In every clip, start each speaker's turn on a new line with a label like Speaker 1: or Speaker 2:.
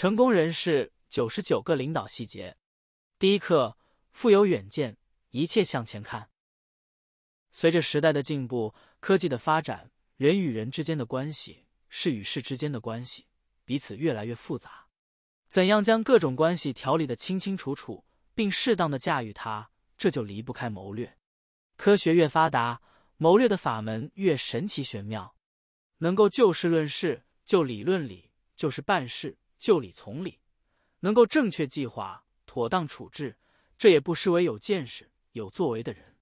Speaker 1: 成功人士九十九个领导细节，第一课富有远见，一切向前看。随着时代的进步，科技的发展，人与人之间的关系，事与事之间的关系，彼此越来越复杂。怎样将各种关系调理的清清楚楚，并适当的驾驭它，这就离不开谋略。科学越发达，谋略的法门越神奇玄妙。能够就事论事，就理论理，就是办事。就理从理，能够正确计划、妥当处置，这也不失为有见识、有作为的人。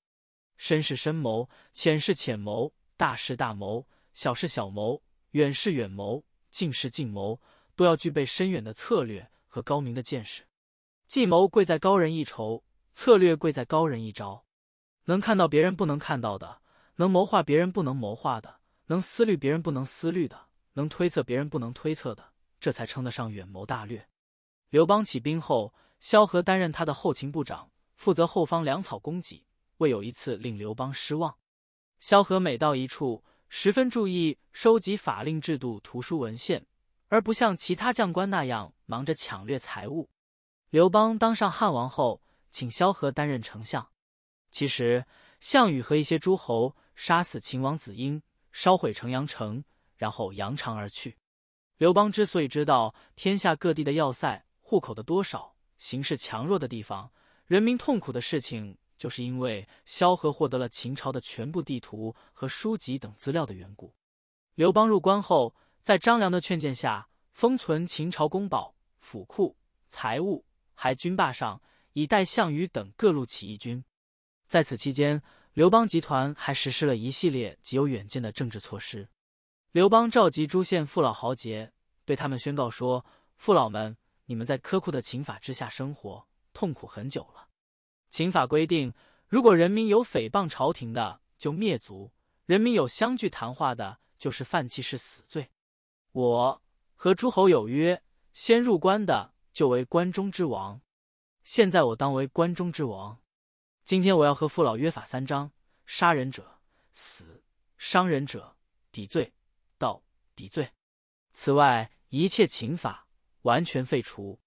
Speaker 1: 深是深谋，浅是浅谋，大是大谋，小事小谋，远是远谋，近是近谋，都要具备深远的策略和高明的见识。计谋贵在高人一筹，策略贵在高人一招。能看到别人不能看到的，能谋划别人不能谋划的，能思虑别人不能思虑的，能推测别人不能推测的。这才称得上远谋大略。刘邦起兵后，萧何担任他的后勤部长，负责后方粮草供给。未有一次令刘邦失望。萧何每到一处，十分注意收集法令制度、图书文献，而不像其他将官那样忙着抢掠财物。刘邦当上汉王后，请萧何担任丞相。其实，项羽和一些诸侯杀死秦王子婴，烧毁城阳城，然后扬长而去。刘邦之所以知道天下各地的要塞、户口的多少、形势强弱的地方、人民痛苦的事情，就是因为萧何获得了秦朝的全部地图和书籍等资料的缘故。刘邦入关后，在张良的劝谏下，封存秦朝宫堡、府库、财物，还军霸上，以待项羽等各路起义军。在此期间，刘邦集团还实施了一系列极有远见的政治措施。刘邦召集诸县父老豪杰，对他们宣告说：“父老们，你们在苛酷的秦法之下生活，痛苦很久了。秦法规定，如果人民有诽谤朝廷的，就灭族；人民有相聚谈话的，就是犯气，是死罪。我和诸侯有约，先入关的就为关中之王。现在我当为关中之王。今天我要和父老约法三章：杀人者死，伤人者抵罪。”抵罪。此外，一切秦法完全废除，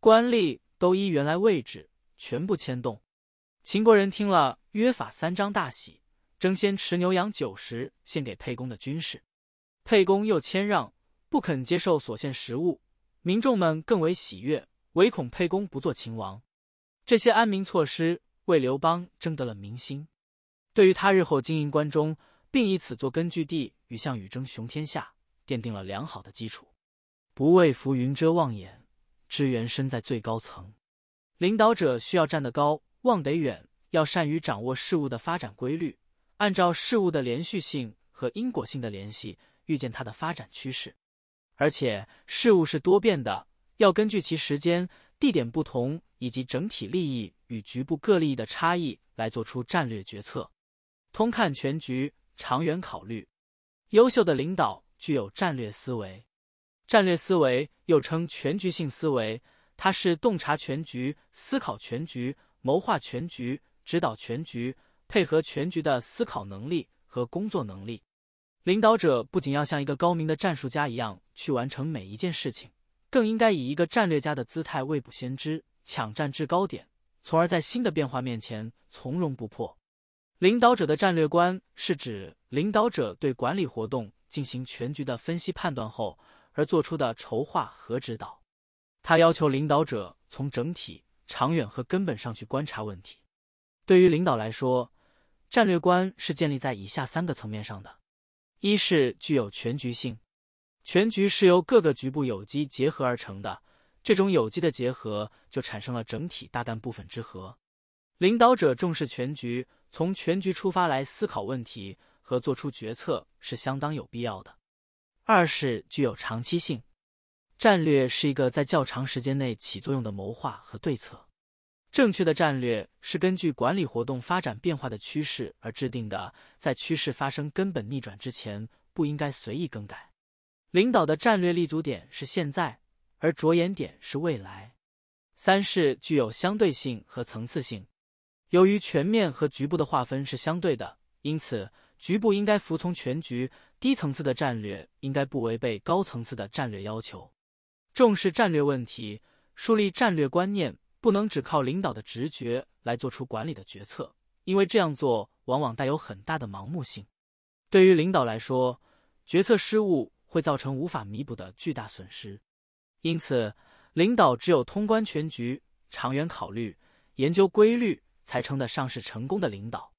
Speaker 1: 官吏都依原来位置，全部迁动。秦国人听了约法三章，大喜，争先持牛羊酒食献给沛公的军士。沛公又谦让，不肯接受所献食物。民众们更为喜悦，唯恐沛公不做秦王。这些安民措施为刘邦争得了民心，对于他日后经营关中，并以此做根据地与项羽争雄天下。奠定了良好的基础。不畏浮云遮望眼，只缘身在最高层。领导者需要站得高，望得远，要善于掌握事物的发展规律，按照事物的连续性和因果性的联系，预见它的发展趋势。而且，事物是多变的，要根据其时间、地点不同，以及整体利益与局部各利益的差异，来做出战略决策。通看全局，长远考虑，优秀的领导。具有战略思维，战略思维又称全局性思维，它是洞察全局、思考全局、谋划全局、指导全局、配合全局的思考能力和工作能力。领导者不仅要像一个高明的战术家一样去完成每一件事情，更应该以一个战略家的姿态未卜先知、抢占制高点，从而在新的变化面前从容不迫。领导者的战略观是指领导者对管理活动。进行全局的分析判断后，而做出的筹划和指导。他要求领导者从整体、长远和根本上去观察问题。对于领导来说，战略观是建立在以下三个层面上的：一是具有全局性，全局是由各个局部有机结合而成的，这种有机的结合就产生了整体，大干部分之和。领导者重视全局，从全局出发来思考问题。和做出决策是相当有必要的。二是具有长期性，战略是一个在较长时间内起作用的谋划和对策。正确的战略是根据管理活动发展变化的趋势而制定的，在趋势发生根本逆转之前，不应该随意更改。领导的战略立足点是现在，而着眼点是未来。三是具有相对性和层次性，由于全面和局部的划分是相对的，因此。局部应该服从全局，低层次的战略应该不违背高层次的战略要求。重视战略问题，树立战略观念，不能只靠领导的直觉来做出管理的决策，因为这样做往往带有很大的盲目性。对于领导来说，决策失误会造成无法弥补的巨大损失。因此，领导只有通观全局、长远考虑、研究规律，才称得上是成功的领导。